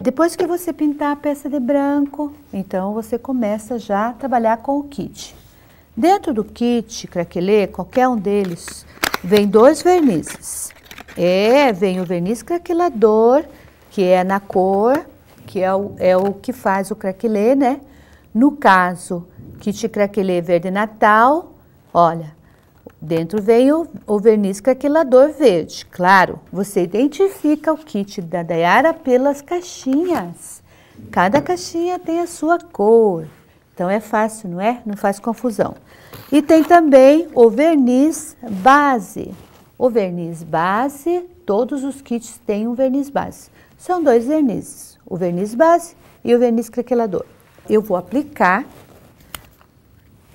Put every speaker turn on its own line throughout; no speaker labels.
Depois que você pintar a peça de branco, então você começa já a trabalhar com o kit. Dentro do kit craquelê, qualquer um deles, vem dois vernizes. É, vem o verniz craquelador, que é na cor, que é o, é o que faz o craquelê, né? No caso, kit craquelê verde natal, olha, Dentro vem o, o verniz craquelador verde. Claro, você identifica o kit da Dayara pelas caixinhas. Cada caixinha tem a sua cor. Então é fácil, não é? Não faz confusão. E tem também o verniz base. O verniz base, todos os kits têm um verniz base. São dois vernizes, o verniz base e o verniz craquelador. Eu vou aplicar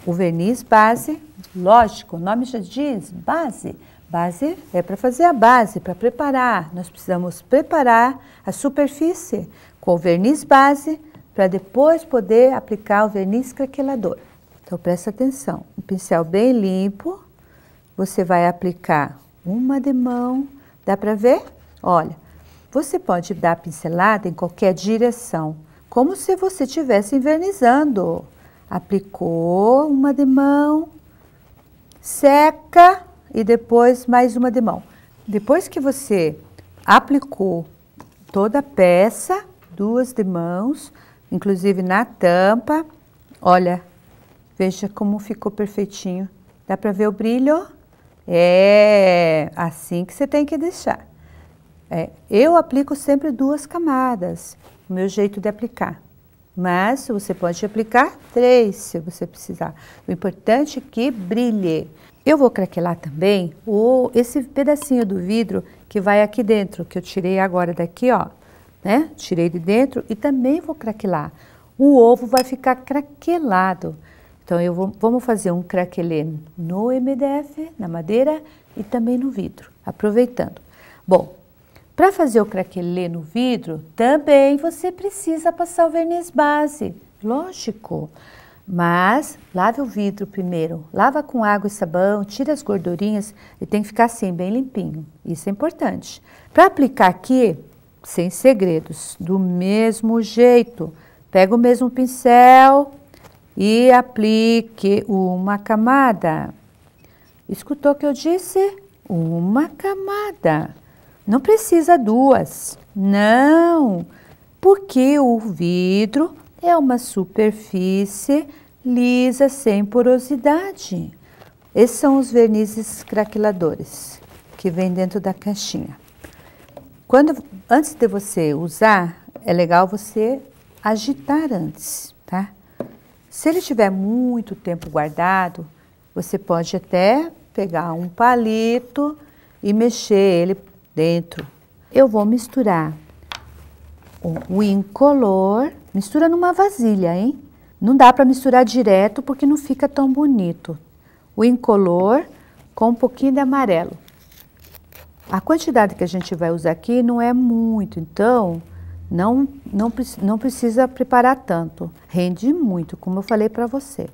o verniz base, lógico, o nome já diz base. Base é para fazer a base, para preparar. Nós precisamos preparar a superfície com o verniz base para depois poder aplicar o verniz craquelador. Então presta atenção, um pincel bem limpo, você vai aplicar uma de mão, dá para ver? Olha, você pode dar pincelada em qualquer direção, como se você estivesse envernizando. Aplicou uma de mão, seca e depois mais uma de mão. Depois que você aplicou toda a peça, duas de mãos, inclusive na tampa, olha, veja como ficou perfeitinho. Dá para ver o brilho? É assim que você tem que deixar. É, eu aplico sempre duas camadas, o meu jeito de aplicar. Mas você pode aplicar três se você precisar. O importante é que brilhe. Eu vou craquelar também o, esse pedacinho do vidro que vai aqui dentro, que eu tirei agora daqui, ó. Né? Tirei de dentro e também vou craquelar. O ovo vai ficar craquelado. Então, eu vou, vamos fazer um craquelê no MDF, na madeira e também no vidro, aproveitando. Bom, para fazer o craquelê no vidro, também você precisa passar o verniz base, lógico. Mas lave o vidro primeiro, lava com água e sabão, tira as gordurinhas e tem que ficar assim, bem limpinho. Isso é importante. Para aplicar aqui, sem segredos, do mesmo jeito, pega o mesmo pincel e aplique uma camada. Escutou o que eu disse? Uma camada. Não precisa duas. Não, porque o vidro é uma superfície lisa, sem porosidade. Esses são os vernizes craqueladores que vem dentro da caixinha. Quando, antes de você usar, é legal você agitar antes, tá? Se ele tiver muito tempo guardado, você pode até pegar um palito e mexer ele dentro. Eu vou misturar o, o incolor, mistura numa vasilha, hein? Não dá para misturar direto porque não fica tão bonito. O incolor com um pouquinho de amarelo. A quantidade que a gente vai usar aqui não é muito, então não, não, não precisa preparar tanto. Rende muito, como eu falei para você.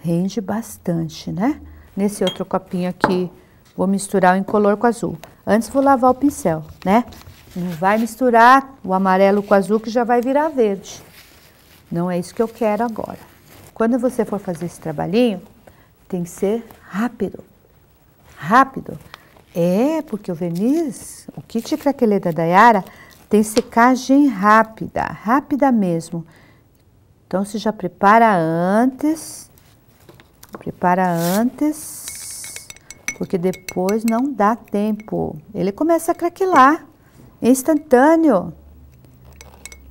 Rende bastante, né? Nesse outro copinho aqui Vou misturar o incolor com azul. Antes vou lavar o pincel, né? Não vai misturar o amarelo com azul que já vai virar verde. Não é isso que eu quero agora. Quando você for fazer esse trabalhinho, tem que ser rápido. Rápido. É, porque o verniz, o kit craquelê da Dayara, tem secagem rápida, rápida mesmo. Então, se já prepara antes, prepara antes porque depois não dá tempo. Ele começa a craquelar, instantâneo.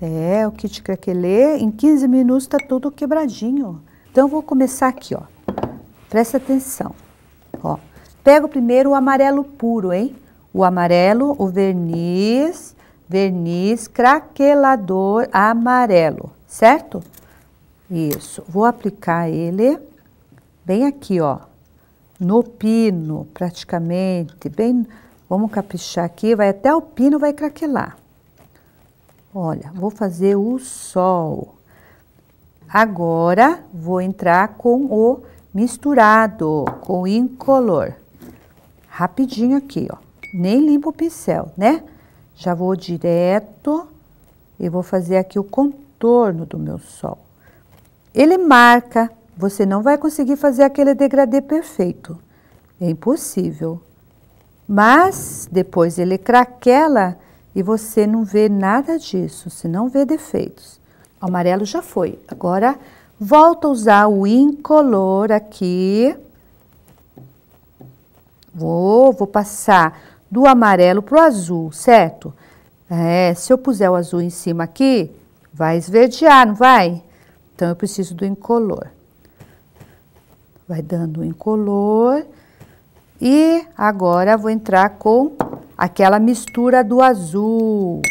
É, o kit craquelê, em 15 minutos está tudo quebradinho. Então, vou começar aqui, ó. Presta atenção. Ó, pego primeiro o amarelo puro, hein? O amarelo, o verniz, verniz craquelador amarelo, certo? Isso. Vou aplicar ele bem aqui, ó no pino, praticamente, bem, vamos caprichar aqui, vai até o pino, vai craquelar. Olha, vou fazer o sol. Agora, vou entrar com o misturado, com o incolor. Rapidinho aqui, ó. Nem limpo o pincel, né? Já vou direto e vou fazer aqui o contorno do meu sol. Ele marca você não vai conseguir fazer aquele degradê perfeito. É impossível. Mas depois ele craquela e você não vê nada disso, você não vê defeitos. O amarelo já foi. Agora volta a usar o incolor aqui. Vou, vou passar do amarelo para o azul, certo? É, se eu puser o azul em cima aqui, vai esverdear, não vai? Então eu preciso do incolor vai dando incolor. E agora vou entrar com aquela mistura do azul.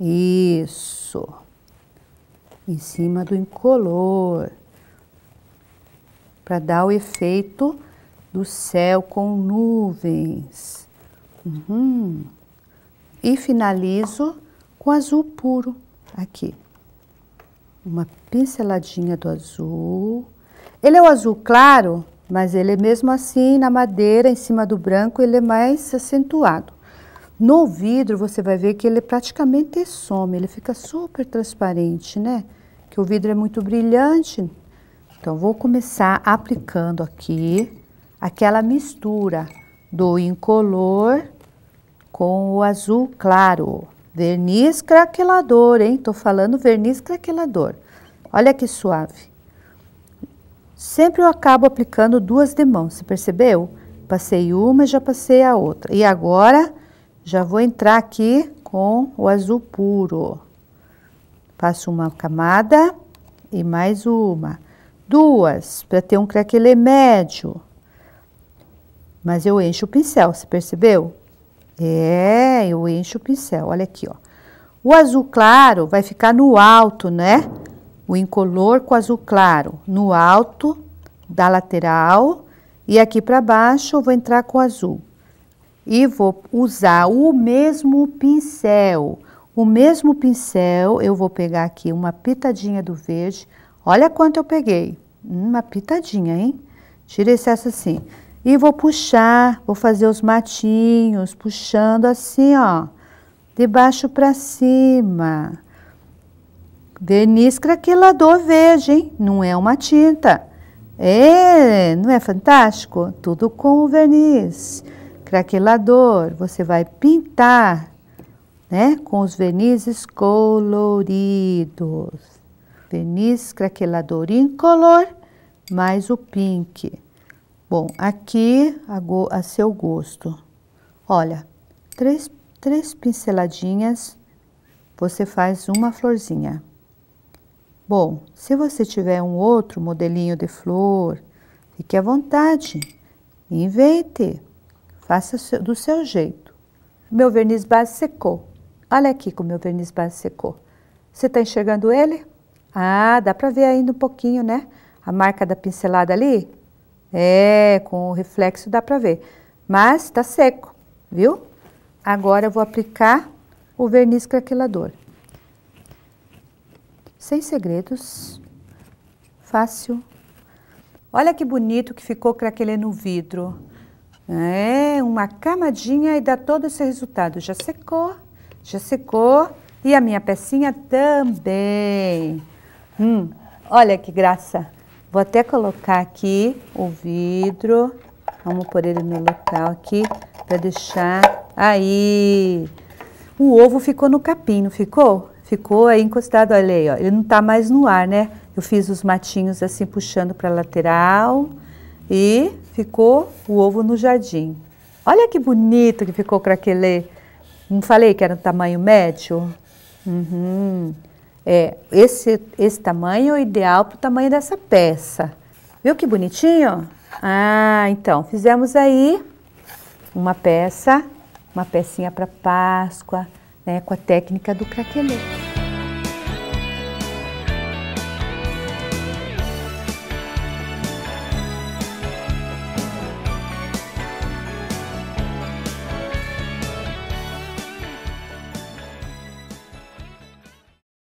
Isso. Em cima do incolor. Para dar o efeito do céu com nuvens. Uhum. E finalizo com azul puro aqui. Uma pinceladinha do azul. Ele é o azul claro, mas ele é mesmo assim na madeira, em cima do branco, ele é mais acentuado. No vidro você vai ver que ele praticamente some, ele fica super transparente, né? Que o vidro é muito brilhante. Então vou começar aplicando aqui aquela mistura do incolor com o azul claro. Verniz craquelador, hein? Tô falando verniz craquelador. Olha que suave. Sempre eu acabo aplicando duas de mão, você percebeu? Passei uma e já passei a outra. E agora, já vou entrar aqui com o azul puro. Passo uma camada e mais uma. Duas, para ter um craquelê médio. Mas eu encho o pincel, você percebeu? É, eu encho o pincel, olha aqui, ó. O azul claro vai ficar no alto, né? o incolor com azul claro no alto da lateral e aqui para baixo eu vou entrar com azul. E vou usar o mesmo pincel. O mesmo pincel, eu vou pegar aqui uma pitadinha do verde. Olha quanto eu peguei. Uma pitadinha, hein? Tira esse excesso assim. E vou puxar, vou fazer os matinhos, puxando assim, ó. De baixo para cima. Verniz craquelador veja, hein? Não é uma tinta. É, não é fantástico? Tudo com o verniz craquelador. Você vai pintar, né? Com os vernizes coloridos. Verniz craquelador incolor mais o pink. Bom, aqui a, go, a seu gosto. Olha, três, três pinceladinhas, você faz uma florzinha. Bom, se você tiver um outro modelinho de flor, fique à vontade, invente, faça do seu jeito. Meu verniz base secou. Olha aqui como meu verniz base secou. Você está enxergando ele? Ah, dá para ver ainda um pouquinho, né? A marca da pincelada ali? É, com o reflexo dá para ver. Mas está seco, viu? Agora eu vou aplicar o verniz craquelador sem segredos, fácil. Olha que bonito que ficou craquelê no vidro. É, uma camadinha e dá todo esse resultado. Já secou, já secou. E a minha pecinha também. Hum, olha que graça. Vou até colocar aqui o vidro. Vamos pôr ele no local aqui para deixar. Aí! O ovo ficou no capim, não ficou? ficou aí encostado, olha aí, ó, ele não está mais no ar, né? Eu fiz os matinhos assim, puxando para lateral e ficou o ovo no jardim. Olha que bonito que ficou o craquelê. Não falei que era um tamanho médio? Uhum. É, esse, esse tamanho é o ideal para o tamanho dessa peça. Viu que bonitinho? Ah, então, fizemos aí uma peça, uma pecinha para Páscoa, né, com a técnica do craquelê.